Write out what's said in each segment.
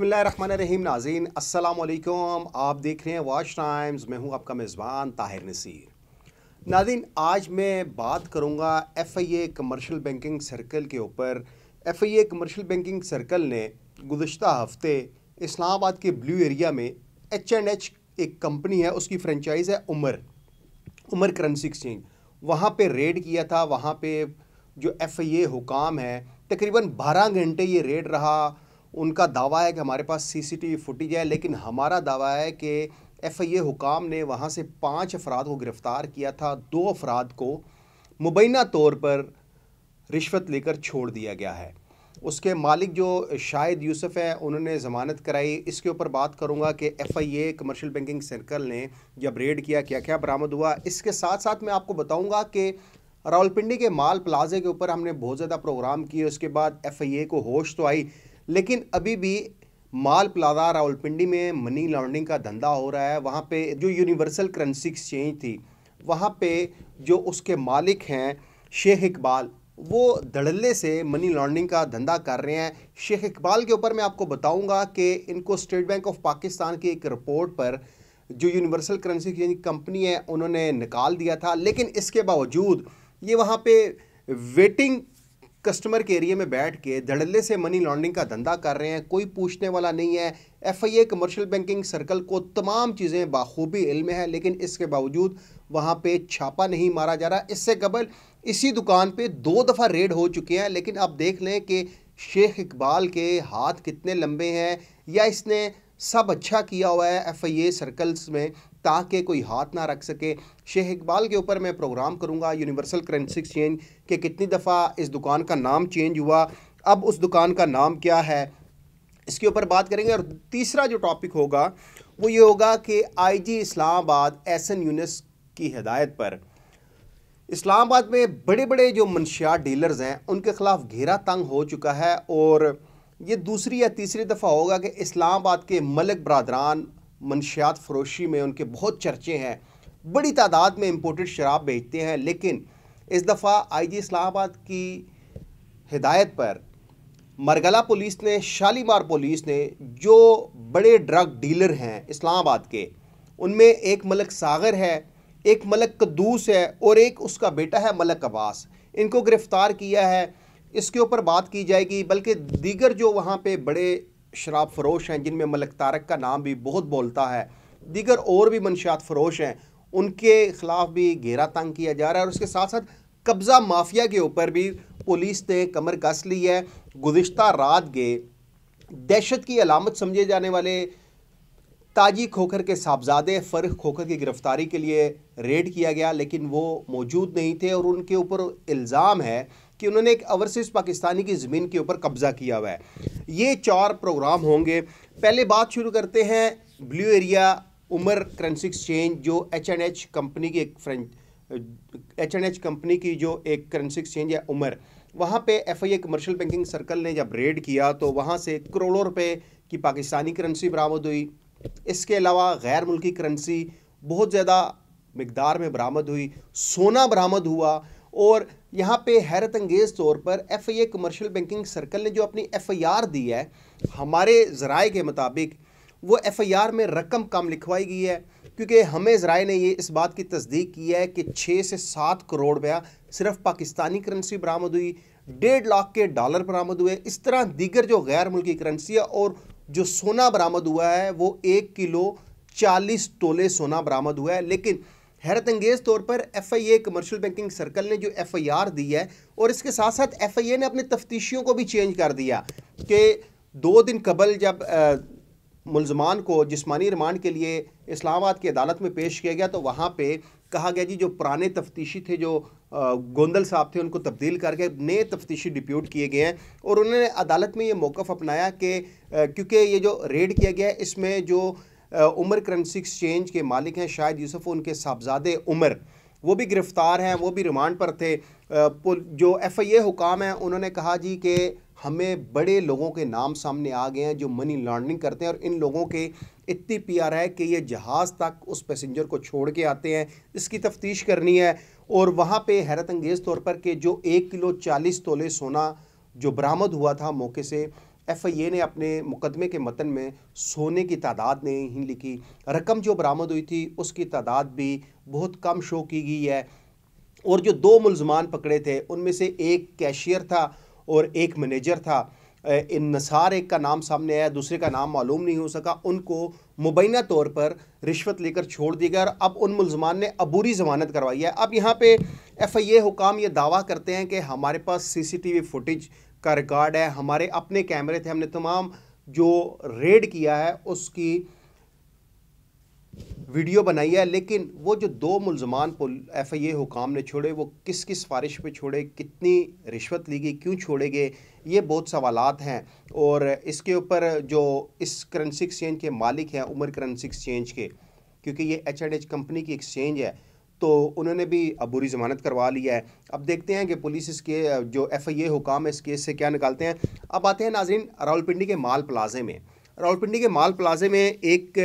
बसमिल रहीम नाजीन असलकुम आप देख रहे हैं वॉच टाइम्स मैं हूं आपका मेज़बान ताहिर नसीर नाजीन आज मैं बात करूंगा एफआईए कमर्शियल बैंकिंग सर्कल के ऊपर एफआईए कमर्शियल बैंकिंग सर्कल ने गुज्त हफ्ते इस्लामाबाद के ब्लू एरिया में एच एंड एच एक कंपनी है उसकी फ्रेंचाइज़ है उमर उमर करेंसी एक्सचेंज वहाँ पर रेड किया था वहाँ पर जो एफ आई ए हुकाम है तकरीबन बारह घंटे ये रेड रहा उनका दावा है कि हमारे पास सीसीटीवी फुटेज है लेकिन हमारा दावा है कि एफ आई ए हुकाम ने वहाँ से पाँच अफराद को गिरफ़्तार किया था दो अफराद को मुबैना तौर पर रिश्वत लेकर छोड़ दिया गया है उसके मालिक जो शाहिद यूसुफ हैं उन्होंने ज़मानत कराई इसके ऊपर बात करूंगा कि F I A commercial banking circle ने जब रेड किया क्या क्या बरामद हुआ इसके साथ साथ मैं आपको बताऊंगा कि रावलपिंडी के माल प्लाजे के ऊपर हमने बहुत ज़्यादा प्रोग्राम किए उसके बाद एफ आई ए को होश तो आई लेकिन अभी भी माल प्लाजा रावलपिंडी में मनी लॉन्ड्रिंग का धंधा हो रहा है वहाँ पे जो यूनिवर्सल करेंसी एक्सचेंज थी वहाँ पे जो उसके मालिक हैं शेख इकबाल वो धड़ल्ले से मनी लॉन्ड्रिंग का धंधा कर रहे हैं शेख इकबाल के ऊपर मैं आपको बताऊंगा कि इनको स्टेट बैंक ऑफ पाकिस्तान की एक रिपोर्ट पर जो यूनिवर्सल करेंसी एक्सचेंज कंपनी है उन्होंने निकाल दिया था लेकिन इसके बावजूद ये वहाँ पर वेटिंग कस्टमर के एरिए में बैठ के धड़ल्ले से मनी लॉन्ड्रिंग का धंधा कर रहे हैं कोई पूछने वाला नहीं है F I A commercial banking circle को तमाम चीज़ें बाखूबी इल्म है लेकिन इसके बावजूद वहाँ पे छापा नहीं मारा जा रहा इससे कबल इसी दुकान पे दो दफ़ा रेड हो चुके हैं लेकिन आप देख लें कि शेख इकबाल के हाथ कितने लंबे हैं या इसने सब अच्छा किया हुआ है एफ आई ए सर्कल्स में ताकि कोई हाथ ना रख सके शेख इकबाल के ऊपर मैं प्रोग्राम करूँगा यूनिवर्सल करेंसी एक्सचेंज के कितनी दफ़ा इस दुकान का नाम चेंज हुआ अब उस दुकान का नाम क्या है इसके ऊपर बात करेंगे और तीसरा जो टॉपिक होगा वो ये होगा कि आईजी इस्लामाबाद एन यूनिस की हदायत पर इस्लामाबाद में बड़े बड़े जो मनशियात डीलर्स हैं उनके ख़िलाफ़ घेरा तंग हो चुका है और ये दूसरी या तीसरी दफ़ा होगा कि इस्लामाबाद के मलिक बरदरान मनशियात फरोशी में उनके बहुत चर्चे हैं बड़ी तादाद में इम्पोर्टेड शराब बेचते हैं लेकिन इस दफ़ा आई जी इस्लामाबाद की हिदायत पर मरगला पुलिस ने शालीमार पुलिस ने जो बड़े ड्रग डीलर हैं इस्लामाबाद के उनमें एक मलक सागर है एक मलक कद्दूस है और एक उसका बेटा है मलक अब्बास इनको गिरफ़्तार किया है इसके ऊपर बात की जाएगी बल्कि दीगर जो वहाँ पे बड़े शराब फरोश हैं जिनमें मलक तारक का नाम भी बहुत बोलता है दीगर और भी मनशात फरोश हैं उनके खिलाफ भी घेरा तंग किया जा रहा है और उसके साथ साथ कब्ज़ा माफिया के ऊपर भी पुलिस ने कमर कस ली है गुज्त रात गए दहशत की अलामत समझे जाने वाले ताजी खोखर के साहबजादे फ़र्क खोखर की गिरफ़्तारी के लिए रेड किया गया लेकिन वो मौजूद नहीं थे और उनके ऊपर इल्ज़ाम है कि उन्होंने एक ओवरसीज पाकिस्तानी की ज़मीन के ऊपर कब्ज़ा किया हुआ है ये चार प्रोग्राम होंगे पहले बात शुरू करते हैं blue area Umar currency exchange जो एच एंड एच कंपनी की एक फ्रेंच एच एंड एच कंपनी की जो एक करेंसी एक्सचेंज है उमर वहाँ पे F I A commercial banking circle ने जब रेड किया तो वहाँ से करोड़ों रुपए की पाकिस्तानी करेंसी बरामद हुई इसके अलावा गैर मुल्की करेंसी बहुत ज़्यादा मकदार में बरामद हुई सोना बरामद हुआ और यहाँ पे हैरत अंगेज़ तौर पर F I A commercial banking circle ने जो अपनी एफ आई आर दी है हमारे ज़राए के मुताबिक वो एफ आई आर में रकम कम लिखवाई गई है क्योंकि हमें ज़राए ने ये इस बात की तस्दीक की है कि छः से सात करोड़ रुपया सिर्फ पाकिस्तानी करेंसी बरामद हुई डेढ़ लाख के डॉलर बरामद हुए इस तरह दीगर जो गैर मुल्की करेंसी है और जो सोना बरामद हुआ है वो एक किलो चालीस तोले सोना बरामद हुआ है लेकिन हैरत अंगेज़ तौर पर F I A commercial banking circle ने जो एफ आई आर दी है और इसके साथ साथ एफ आई ए ने अपने तफ्तीशियों को भी चेंज कर दिया कि दो दिन कबल जब मुलजमान को जिसमानी रिमांड के लिए इस्लामाबाद की अदालत में पेश किया गया तो वहाँ पर कहा गया जी जो पुराने तफ्तीशी थे जो गोंदल साहब थे उनको तब्दील करके नए तफ्तीशी डिप्यूट किए गए हैं और उन्होंने अदालत में ये मौक़ अपनाया कि क्योंकि ये जो रेड किया गया है इसमें जो उमर करंसी एक्सचेंज के मालिक हैं शायद यूसुफ उनके साहबजादे उमर वो भी गिरफ़्तार हैं वो भी रिमांड पर थे जो एफ आई ए हुकाम हैं उन्होंने कहा जी कि हमें बड़े लोगों के नाम सामने आ गए हैं जो मनी लॉन्ड्रिंग करते हैं और इन लोगों के इतनी पी आर है कि ये जहाज़ तक उस पैसेंजर को छोड़ के आते हैं इसकी तफ्तीश करनी है और वहाँ पे हैरत अंगेज़ तौर पर कि जो एक किलो चालीस तोले सोना जो बरामद हुआ था मौके से एफआईए ने अपने मुकदमे के मतन में सोने की तादाद नहीं लिखी रकम जो बरामद हुई थी उसकी तादाद भी बहुत कम शो की गई है और जो दो मुलजमान पकड़े थे उनमें से एक कैशियर था और एक मैनेजर था नसार एक का नाम सामने आया दूसरे का नाम मालूम नहीं हो सका उनको मुबैना तौर पर रिश्वत लेकर छोड़ दिया गया और अब उन मुलजमान ने अबूरी जमानत करवाई है अब यहाँ पे एफ आई ए हुकाम ये दावा करते हैं कि हमारे पास C C T V footage का रिकॉर्ड है हमारे अपने कैमरे थे हमने तमाम जो रेड किया है उसकी वीडियो बनाई है लेकिन वो जो दो मुलजमान एफ आई ए हुकाम ने छोड़े वो किस किस सिफारिश पे छोड़े कितनी रिश्वत ली गई क्यों छोड़े गए ये बहुत सवाल हैं और इसके ऊपर जो इस करेंसी एक्सचेंज के मालिक हैं उमर करेंसी एक्सचेंज के क्योंकि ये एच एंड एच कंपनी की एक्सचेंज है तो उन्होंने भी अब बुरी ज़मानत करवा लिया है अब देखते हैं कि पुलिस इसके जो एफ आई ए हुकाम है इस केस से क्या निकालते हैं अब आते हैं नाजरीन रावलपिंडी के माल प्लाजे में रावलपिंडी के माल प्लाजे में एक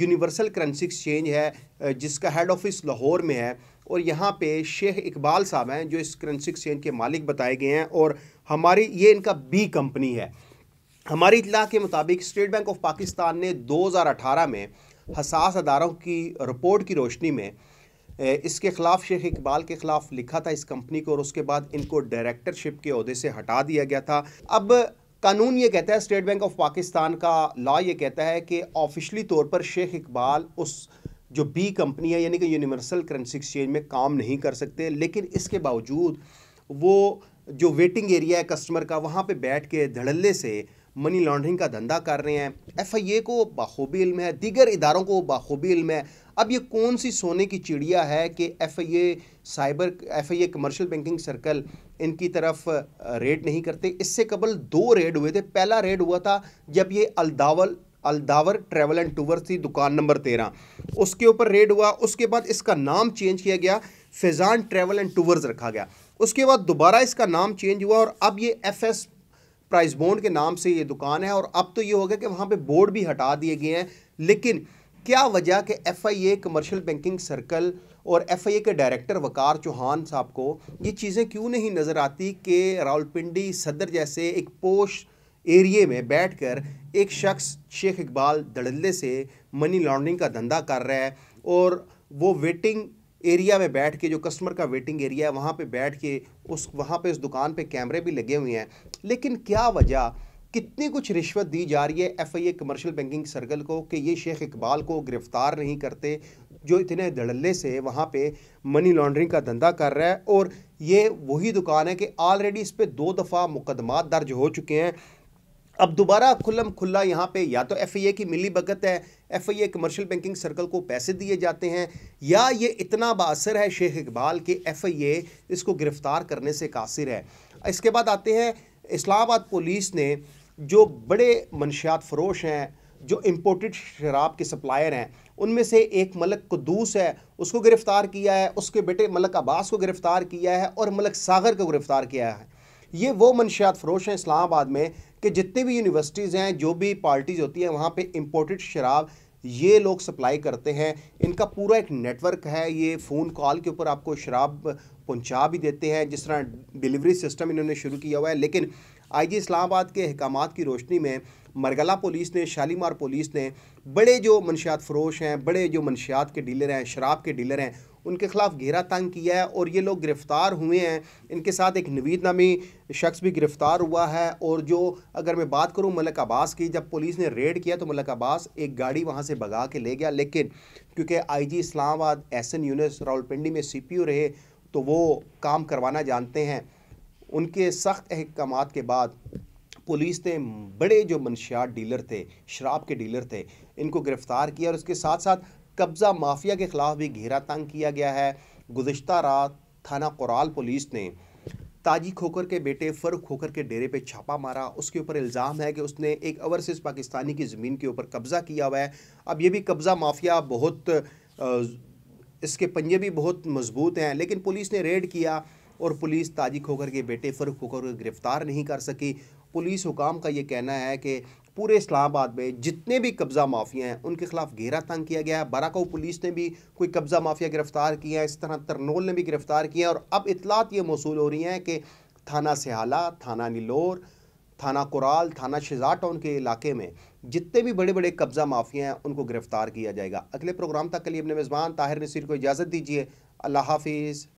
यूनिवर्सल करेंसी एक्सचेंज है जिसका हेड ऑफिस लाहौर में है और यहाँ पे शेख इकबाल साहब हैं जो इस करेंसी एक्सचेंज के मालिक बताए गए हैं और हमारी ये इनका बी कंपनी है हमारी इतला के मुताबिक स्टेट बैंक ऑफ पाकिस्तान ने 2018 में हसास अदारों की रिपोर्ट की रोशनी में इसके ख़िलाफ़ शेख इकबाल के ख़िलाफ़ लिखा था इस कंपनी को और उसके बाद इनको डायरेक्टरशिप के अहदे से हटा दिया गया था अब कानून ये कहता है स्टेट बैंक ऑफ पाकिस्तान का लॉ ये कहता है कि ऑफिशली तौर पर शेख इकबाल उस जो बी कंपनी है यानी कि यूनिवर्सल करेंसी एक्सचेंज में काम नहीं कर सकते लेकिन इसके बावजूद वो जो वेटिंग एरिया है कस्टमर का वहाँ पे बैठ के धड़ल्ले से मनी लॉन्ड्रिंग का धंधा कर रहे हैं एफ आई ए को बाखूबी इल्म है दीगर इदारों को बाखूबी इल्म है अब ये कौन सी सोने की चिड़िया है कि F I A cyber F I A commercial banking circle इनकी तरफ रेड नहीं करते इससे कबल दो रेड हुए थे पहला रेड हुआ था जब ये अलदावल अलदावर ट्रेवल एंड टूवर थी दुकान नंबर तेरह उसके ऊपर रेड हुआ उसके बाद इसका नाम चेंज किया गया फैज़ान ट्रेवल एंड टूवर्स रखा गया उसके बाद दोबारा इसका नाम चेंज हुआ और अब ये एफ एस प्राइस बोर्ड के नाम से ये दुकान है और अब तो ये हो गया कि वहाँ पे बोर्ड भी हटा दिए गए हैं लेकिन क्या वजह कि F I A commercial banking circle और एफ आई ए के डायरेक्टर वकार चौहान साहब को ये चीज़ें क्यों नहीं नज़र आती कि रावलपिंडी सदर जैसे एक पोश एरिए में बैठकर एक शख्स शेख इकबाल धड़ल्ले से मनी लॉन्ड्रिंग का धंधा कर रहा है और वो वेटिंग एरिया में बैठ के जो कस्टमर का वेटिंग एरिया है वहाँ पर बैठ के उस वहाँ पर उस दुकान पर कैमरे भी लगे हुए हैं लेकिन क्या वजह कितनी कुछ रिश्वत दी जा रही है F I A commercial banking circle को कि ये शेख इकबाल को गिरफ़्तार नहीं करते जो इतने धड़ल्ले से वहाँ पे मनी लॉन्ड्रिंग का धंधा कर रहा है और ये वही दुकान है कि ऑलरेडी इस पर दो दफ़ा मुकदमा दर्ज हो चुके हैं अब दोबारा खुलम खुला यहाँ पे या तो एफ आई ए की मिली भगत है F I A commercial banking circle को पैसे दिए जाते हैं या ये इतना बासर है शेख इकबाल के एफ आई ए इसको गिरफ़्तार करने से कासिर है इसके बाद आते हैं इस्लामाबाद पुलिस ने जो बड़े मनशियात फरोश हैं जो इम्पोर्टेड शराब के सप्लायर हैं उनमें से एक मलक कदूस है उसको गिरफ़्तार किया है उसके बेटे मलक अब्बास को गिरफ़्तार किया है और मलक सागर को गिरफ़्तार किया है ये वो मनशियात फरोश हैं इस्लामाबाद में कि जितने भी यूनिवर्सिटीज़ हैं जो भी पार्टीज़ होती हैं वहाँ पर इम्पोर्टेड शराब ये लोग सप्लाई करते हैं इनका पूरा एक नेटवर्क है ये फ़ोन कॉल के ऊपर आपको शराब पहुँचा भी देते हैं जिस तरह डिलीवरी सिस्टम इन्होंने शुरू किया हुआ है लेकिन आईजी इस्लामाबाद के अहकाम की रोशनी में मरगला पुलिस ने शालीमार पुलिस ने बड़े जो मनशियात फरोश हैं बड़े जो मनशियात के डीलर हैं शराब के डीलर हैं उनके खिलाफ घेरा तंग किया है और ये लोग गिरफ़्तार हुए हैं इनके साथ एक नवीद नामी शख्स भी गिरफ़्तार हुआ है और जो अगर मैं बात करूँ मलक अब्बास की जब पुलिस ने रेड किया तो मलक अब्बास एक गाड़ी वहाँ से भगा के ले गया लेकिन क्योंकि I G Islamabad S N Younis Rawalpindi में सी पी ओ रहे तो वो काम करवाना जानते हैं उनके सख्त अहकाम के बाद पुलिस ने बड़े जो मनशियात डीलर थे शराब के डीलर थे इनको गिरफ़्तार किया और उसके साथ साथ कब्ज़ा माफिया के ख़िलाफ़ भी घेरा तंग किया गया है गुज्त रात थाना कुराल पुलिस ने ताजी खोकर के बेटे फ़र्क खोकर के डेरे पे छापा मारा उसके ऊपर इल्ज़ाम है कि उसने एक ओवरसीज़ पाकिस्तानी की ज़मीन के ऊपर कब्ज़ा किया हुआ है अब ये भी कब्ज़ा माफिया बहुत इसके पंजे भी बहुत मजबूत हैं लेकिन पुलिस ने रेड किया और पुलिस ताजिक होकर के बेटे फरुख होकर को गिरफ्तार नहीं कर सकी पुलिस हुकाम का ये कहना है कि पूरे इस्लामाबाद में जितने भी कब्ज़ा माफिया हैं उनके खिलाफ घेरा तंग किया गया है बराको पुलिस ने भी कोई कब्ज़ा माफिया गिरफ़्तार किया है इस तरह तरनोल ने भी गिरफ़्तार किया है और अब इतलात ये मौसू हो रही हैं कि थाना सहाला थाना नीलोर थाना कुराल थाना शिजा टाउन के इलाके में जितने भी बड़े बड़े कब्ज़ा माफिया हैं उनको गिरफ़्तार किया जाएगा अगले प्रोग्राम तक के लिए अपने मेज़बान ताहिर नसीर को इजाज़त दीजिए अल्लाह हाफिज़